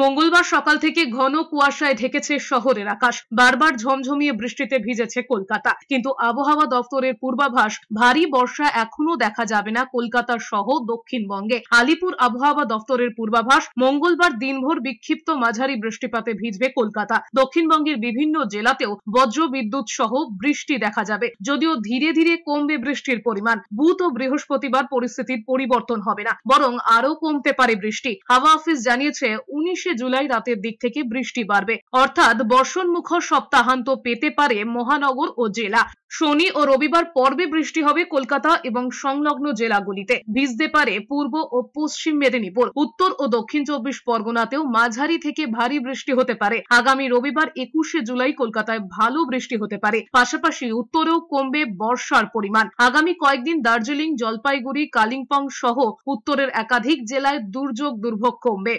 মঙ্গলবার সকাল থেকে ঘন কুয়াশায় ঢেকেছে শহরের আকাশ বারবার ঝমঝমিয়ে বৃষ্টিতে ভিজেছে কলকাতা কিন্তু আবহাওয়া দপ্তরের পূর্বাভাস ভারী বর্ষা এখনো দেখা যাবে না কলকাতা সহ দক্ষিণবঙ্গে আলিপুর আবহাওয়া দপ্তরের পূর্বাভাস মঙ্গলবার দিনভর বিক্ষিপ্ত মাঝারি বৃষ্টিপাতে ভিজবে কলকাতা দক্ষিণবঙ্গের বিভিন্ন জেলাতেও বজ্র বিদ্যুৎ সহ বৃষ্টি দেখা যাবে যদিও ধীরে ধীরে কমবে বৃষ্টির পরিমাণ বুধ ও বৃহস্পতিবার পরিস্থিতির পরিবর্তন হবে না বরং আরও কমতে পারে বৃষ্টি হাওয়া অফিস জানিয়েছে উনিশ একত্রিশে জুলাই রাতের দিক থেকে বৃষ্টি বাড়বে অর্থাৎ বর্ষণমুখর সপ্তাহান্ত পেতে পারে মহানগর ও জেলা শনি ও রবিবার পর্বে বৃষ্টি হবে কলকাতা এবং সংলগ্ন জেলাগুলিতে ভিজতে পারে পূর্ব ও পশ্চিম মেদিনীপুর উত্তর ও দক্ষিণ চব্বিশ পরগনাতেও মাঝারি থেকে ভারী বৃষ্টি হতে পারে আগামী রবিবার একুশে জুলাই কলকাতায় ভালো বৃষ্টি হতে পারে পাশাপাশি উত্তরেও কমবে বর্ষার পরিমাণ আগামী কয়েকদিন দার্জিলিং জলপাইগুড়ি কালিম্পং সহ উত্তরের একাধিক জেলায় দুর্যোগ দুর্ভোগ কমবে